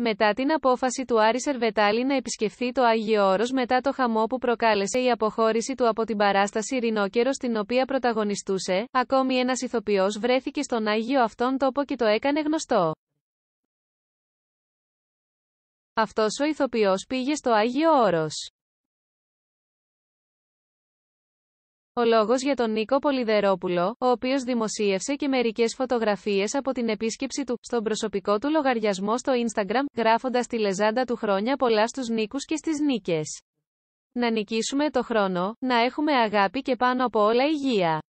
Μετά την απόφαση του Άρη Σερβετάλη να επισκεφθεί το Άγιο Όρος μετά το χαμό που προκάλεσε η αποχώρηση του από την παράσταση Ρινόκερο στην οποία πρωταγωνιστούσε, ακόμη ένας ηθοποιός βρέθηκε στον Άγιο αυτόν τόπο και το έκανε γνωστό. Αυτός ο ηθοποιός πήγε στο Άγιο Όρος. Ο λόγος για τον Νίκο Πολυδερόπουλο, ο οποίος δημοσίευσε και μερικές φωτογραφίες από την επίσκεψη του, στον προσωπικό του λογαριασμό στο Instagram, γράφοντας τη λεζάντα του χρόνια πολλά στους νίκους και στις νίκες. Να νικήσουμε το χρόνο, να έχουμε αγάπη και πάνω από όλα υγεία.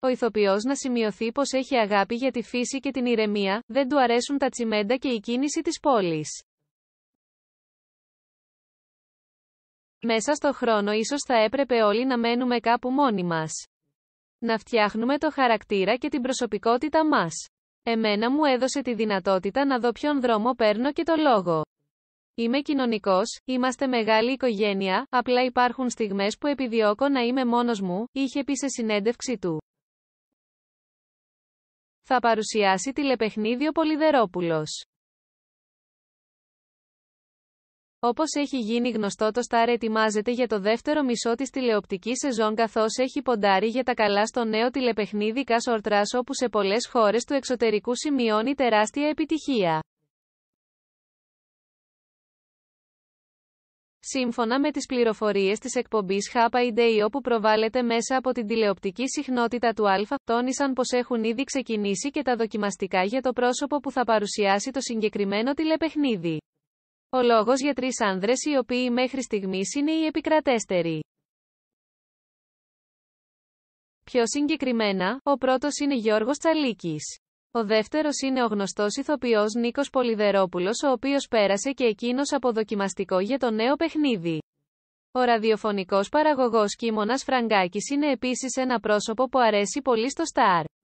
Ο ηθοποιός να σημειωθεί πως έχει αγάπη για τη φύση και την ηρεμία, δεν του αρέσουν τα τσιμέντα και η κίνηση της πόλης. Μέσα στο χρόνο ίσως θα έπρεπε όλοι να μένουμε κάπου μόνοι μας. Να φτιάχνουμε το χαρακτήρα και την προσωπικότητα μας. Εμένα μου έδωσε τη δυνατότητα να δω ποιον δρόμο παίρνω και το λόγο. Είμαι κοινωνικός, είμαστε μεγάλη οικογένεια, απλά υπάρχουν στιγμές που επιδιώκω να είμαι μόνος μου, είχε πει σε συνέντευξη του. Θα παρουσιάσει τηλεπαιχνίδι ο Πολυδερόπουλος. Όπως έχει γίνει γνωστό το Star ετοιμάζεται για το δεύτερο μισό της τηλεοπτικής σεζόν καθώς έχει ποντάρει για τα καλά στο νέο τηλεπαιχνίδι Cash όπου σε πολλές χώρες του εξωτερικού σημειώνει τεράστια επιτυχία. Σύμφωνα με τις πληροφορίες της εκπομπής Happy Day όπου προβάλλεται μέσα από την τηλεοπτική συχνότητα του Α, τόνισαν πως έχουν ήδη ξεκινήσει και τα δοκιμαστικά για το πρόσωπο που θα παρουσιάσει το συγκεκριμένο τηλεπαιχνίδι. Ο λόγος για τρεις άνδρες οι οποίοι μέχρι στιγμής είναι οι επικρατέστεροι. Πιο συγκεκριμένα, ο πρώτος είναι Γιώργος Τσαλίκης. Ο δεύτερος είναι ο γνωστός ηθοποιός Νίκος Πολυδερόπουλος ο οποίος πέρασε και εκείνος από δοκιμαστικό για το νέο παιχνίδι. Ο ραδιοφωνικός παραγωγός Κίμωνας Φραγκάκης είναι επίσης ένα πρόσωπο που αρέσει πολύ στο Σταρ.